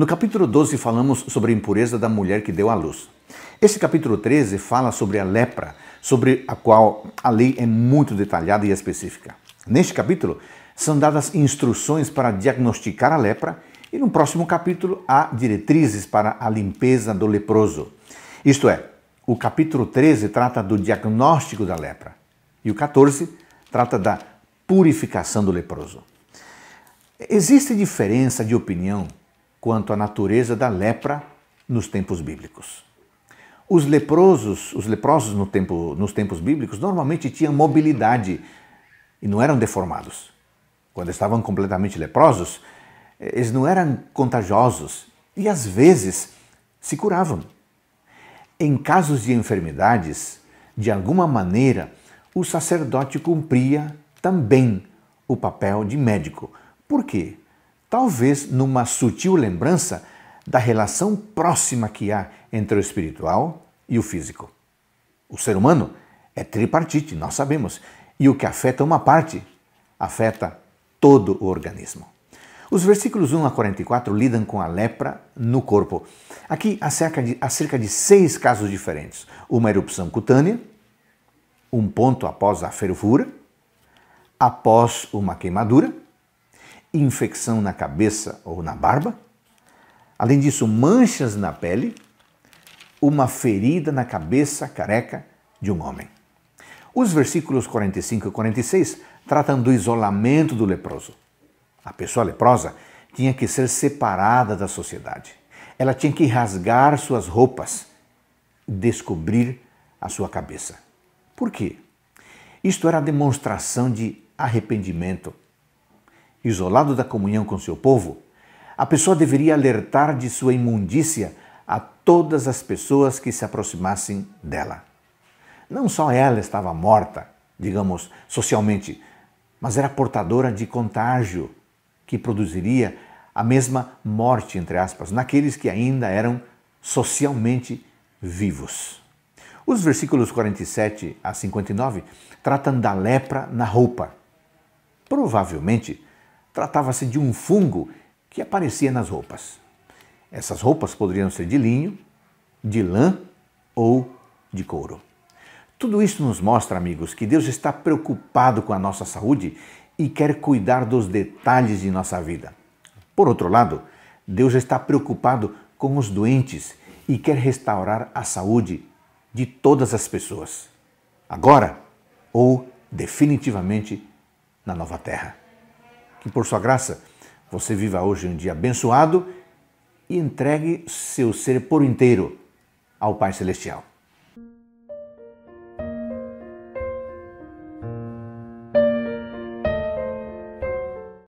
No capítulo 12 falamos sobre a impureza da mulher que deu à luz. Esse capítulo 13 fala sobre a lepra, sobre a qual a lei é muito detalhada e específica. Neste capítulo são dadas instruções para diagnosticar a lepra e no próximo capítulo há diretrizes para a limpeza do leproso. Isto é, o capítulo 13 trata do diagnóstico da lepra e o 14 trata da purificação do leproso. Existe diferença de opinião quanto à natureza da lepra nos tempos bíblicos. Os leprosos, os leprosos no tempo, nos tempos bíblicos normalmente tinham mobilidade e não eram deformados. Quando estavam completamente leprosos, eles não eram contagiosos e às vezes se curavam. Em casos de enfermidades, de alguma maneira, o sacerdote cumpria também o papel de médico. Por quê? talvez numa sutil lembrança da relação próxima que há entre o espiritual e o físico. O ser humano é tripartite, nós sabemos, e o que afeta uma parte afeta todo o organismo. Os versículos 1 a 44 lidam com a lepra no corpo. Aqui há cerca de, há cerca de seis casos diferentes: uma erupção cutânea, um ponto após a fervura, após uma queimadura, infecção na cabeça ou na barba, além disso, manchas na pele, uma ferida na cabeça careca de um homem. Os versículos 45 e 46 tratam do isolamento do leproso. A pessoa leprosa tinha que ser separada da sociedade. Ela tinha que rasgar suas roupas, descobrir a sua cabeça. Por quê? Isto era a demonstração de arrependimento, isolado da comunhão com seu povo, a pessoa deveria alertar de sua imundícia a todas as pessoas que se aproximassem dela. Não só ela estava morta, digamos, socialmente, mas era portadora de contágio que produziria a mesma morte, entre aspas, naqueles que ainda eram socialmente vivos. Os versículos 47 a 59 tratam da lepra na roupa. Provavelmente, Tratava-se de um fungo que aparecia nas roupas. Essas roupas poderiam ser de linho, de lã ou de couro. Tudo isso nos mostra, amigos, que Deus está preocupado com a nossa saúde e quer cuidar dos detalhes de nossa vida. Por outro lado, Deus está preocupado com os doentes e quer restaurar a saúde de todas as pessoas, agora ou definitivamente na nova terra que por sua graça você viva hoje um dia abençoado e entregue seu ser por inteiro ao Pai Celestial.